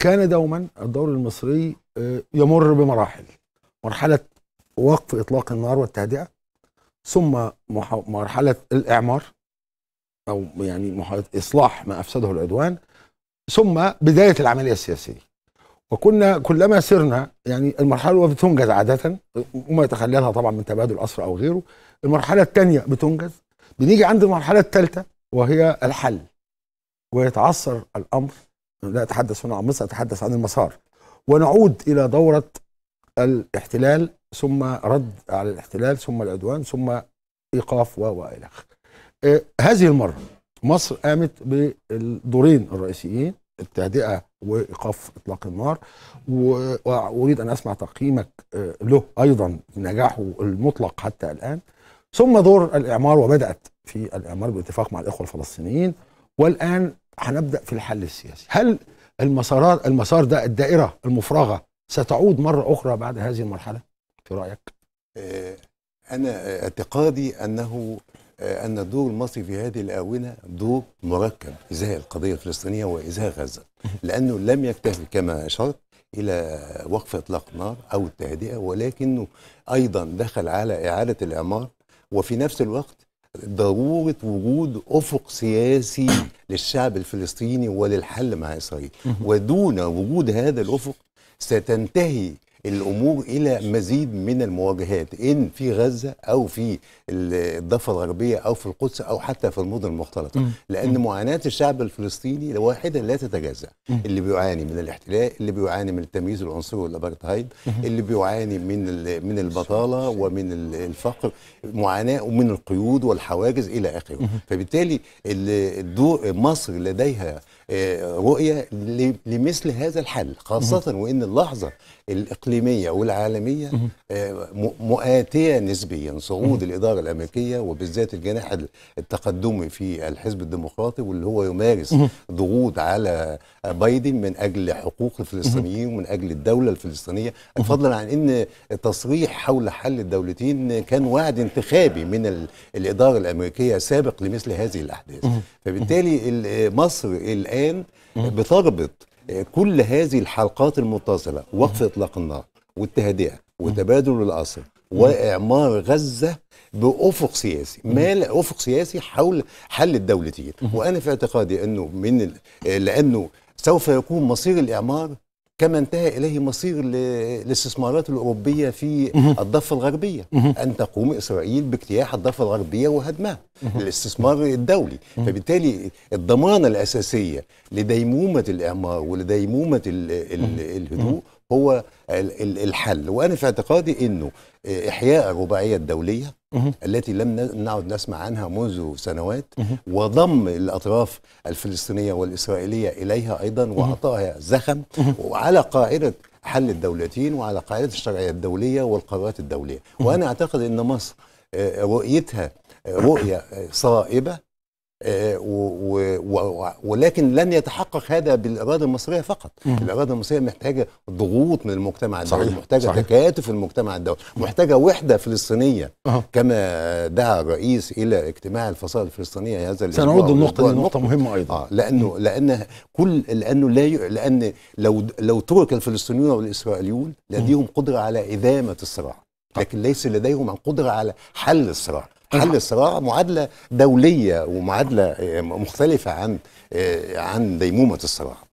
كان دوما الدوري المصري آه، يمر بمراحل مرحلة وقف إطلاق النار والتهدئة ثم مرحلة الإعمار أو يعني محاولة إصلاح ما أفسده العدوان ثم بداية العملية السياسية وكنا كلما سرنا يعني المرحلة الأولى بتنجز عادة وما يتخللها طبعا من تبادل أسرى أو غيره المرحلة الثانية بتنجز بنيجي عند المرحلة الثالثة وهي الحل ويتعثر الأمر لا أتحدث هنا عن مصر أتحدث عن المسار ونعود إلى دورة الاحتلال ثم رد على الاحتلال ثم العدوان ثم إيقاف و وإلى آخره إيه، هذه المرة مصر قامت بالدورين الرئيسيين التهدئة وإيقاف إطلاق النار وأريد أن أسمع تقييمك إيه، له أيضا نجاحه المطلق حتى الآن ثم دور الإعمار وبدأت في الإعمار باتفاق مع الإخوة الفلسطينيين والآن هنبدا في الحل السياسي هل المسارات المسار ده الدائره المفرغه ستعود مره اخرى بعد هذه المرحله في رايك آه، انا اعتقادي انه آه، ان الدور المصري في هذه الاونه دور مركب ازاء القضيه الفلسطينيه وازاء غزه لانه لم يكتفي كما اشرت الى وقف اطلاق النار او التهدئه ولكنه ايضا دخل على اعاده الاعمار وفي نفس الوقت ضروره وجود افق سياسي للشعب الفلسطيني وللحل مع إسرائيل ودون وجود هذا الأفق ستنتهي الامور الى مزيد من المواجهات ان في غزه او في الضفه الغربيه او في القدس او حتى في المدن المختلطه لان معاناه الشعب الفلسطيني واحده لا تتجزا اللي بيعاني من الاحتلال اللي بيعاني من التمييز العنصري والابارتهايد اللي بيعاني من من البطاله ومن الفقر معاناه ومن القيود والحواجز الى اخره فبالتالي الدور مصر لديها آه، رؤيه لمثل هذا الحل خاصه وان اللحظه الاقليميه والعالميه آه، مؤاتيه نسبيا صعود الاداره الامريكيه وبالذات الجناح التقدمي في الحزب الديمقراطي واللي هو يمارس ضغوط على بايدن من اجل حقوق الفلسطينيين ومن اجل الدوله الفلسطينيه فضلا عن ان تصريح حول حل الدولتين كان وعد انتخابي من الاداره الامريكيه سابق لمثل هذه الاحداث فبالتالي مصر الان الآن بتربط كل هذه الحلقات المتصلة وقف إطلاق النار والتهدئة وتبادل الأسر وإعمار غزة بأفق سياسي ما أفق سياسي حول حل الدولتين وأنا في اعتقادي أنه من لأنه سوف يكون مصير الإعمار كما انتهى إليه مصير الاستثمارات الأوروبية في الضفة الغربية أن تقوم إسرائيل باجتياح الضفة الغربية وهدمها الاستثمار الدولي فبالتالي الضمانة الأساسية لديمومة الإعمار ولديمومة الهدوء هو الحل وأنا في اعتقادي أنه إحياء الرباعية الدولية التي لم نعد نسمع عنها منذ سنوات وضم الأطراف الفلسطينية والإسرائيلية إليها أيضا وأعطاها زخم وعلى قاعدة حل الدولتين وعلى قاعدة الشرعية الدولية والقرارات الدولية وأنا أعتقد أن مصر آه، رؤيتها آه، رؤية آه، صائبة ولكن لن يتحقق هذا بالاراده المصريه فقط مم. الاراده المصريه محتاجه ضغوط من المجتمع الدولي صحيح. محتاجه صحيح. تكاتف المجتمع الدولي محتاجه وحده فلسطينيه أه. كما دعا الرئيس الى اجتماع الفصائل الفلسطينيه هذا سنعود للنقطه دي نقطه مهمه ايضا آه لانه لان كل لانه لا ي... لان لو لو ترك الفلسطينيون والاسرائيليون لديهم قدره على ادامه الصراع طيب. لكن ليس لديهم قدره على حل الصراع حل الصراع معادله دوليه ومعادله آه، مختلفه عن آه، عن ديمومه الصراع